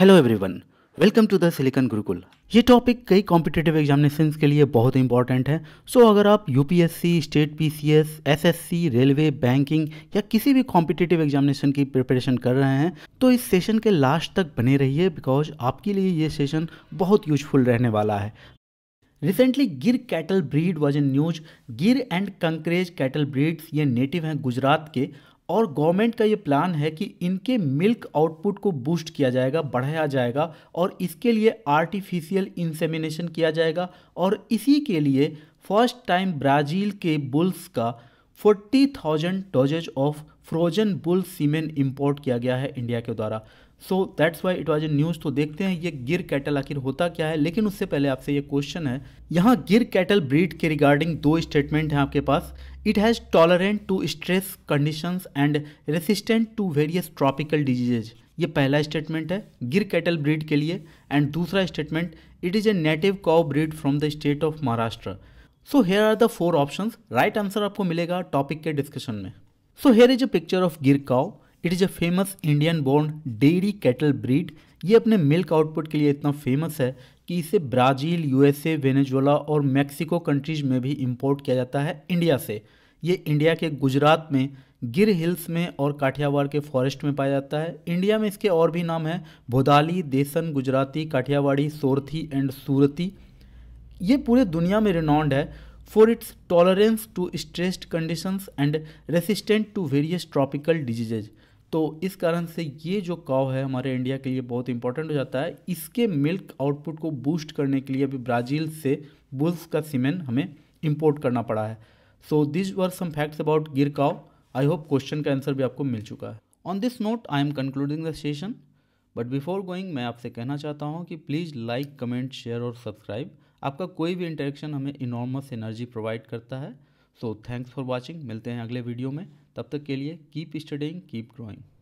hello everyone welcome to the silicon Gurukul ये topic कई competitive examination के लिए बहुत इंपॉर्टेंट है सो so, अगर आप UPSC state PCS, SSC, railway banking या किसी भी कॉम्पिटेटिव एग्जामिनेशन की प्रिपरेशन कर रहे हैं तो इस सेशन के लास्ट तक बने रहिए बिकॉज आपके लिए ये सेशन बहुत यूजफुल रहने वाला है recently Gir cattle breed was in news Gir and Kankrej cattle breeds ये नेटिव हैं गुजरात के और गवर्नमेंट का ये प्लान है कि इनके मिल्क आउटपुट को बूस्ट किया जाएगा बढ़ाया जाएगा और इसके लिए आर्टिफिशियल इंसेमिनेशन किया जाएगा और इसी के लिए फर्स्ट टाइम ब्राज़ील के बुल्स का thousand doses of frozen bull semen import किया गया है इंडिया के द्वारा so that's why it was a news तो देखते हैं ये गिर कैटल आखिर होता क्या है लेकिन उससे पहले आपसे ये क्वेश्चन है यहाँ गिर कैटल ब्रीड के रिगार्डिंग दो स्टेटमेंट हैं आपके पास it has tolerant to stress condition and resistant to various tropical diseases ये पहला स्टेटमेंट है गिर कैटल ब्रीड के लिए एंड दूसरा statement it is a native cow breed from the state of Maharashtra so here are the four option right answer आपको मिलेगा topic के डिस्कशन में so here is a picture of Gir cow it is a famous Indian born dairy cattle breed ये अपने milk output के लिए इतना famous है कि इसे ब्राज़ील यूएसए वेनेजुएला और मैक्सिको कंट्रीज में भी इम्पोर्ट किया जाता है इंडिया से ये इंडिया के गुजरात में गिर हिल्स में और काठियावाड़ के फॉरेस्ट में पाया जाता है इंडिया में इसके और भी नाम हैं भोदाली देसन गुजराती काठियावाड़ी सोरथी एंड सूरती ये पूरे दुनिया में रिनॉन्ड है for its tolerance to stressed conditions and resistant to various tropical diseases तो इस कारण से ये जो काव है हमारे इंडिया के लिए बहुत इंपॉर्टेंट हो जाता है इसके मिल्क आउटपुट को बूस्ट करने के लिए अभी ब्राज़ील से बुल्स का सीमेंट हमें इम्पोर्ट करना पड़ा है so this were some facts about Gir cow I hope question का आंसर भी आपको मिल चुका है on this note I am concluding the session but before going मैं आपसे कहना चाहता हूँ कि प्लीज़ लाइक कमेंट शेयर और सब्सक्राइब आपका कोई भी इंटरेक्शन हमें इनॉर्मस एनर्जी प्रोवाइड करता है सो थैंक्स फॉर वॉचिंग मिलते हैं अगले वीडियो में तब तक के लिए कीप स्टडिंग कीप ग्रोइंग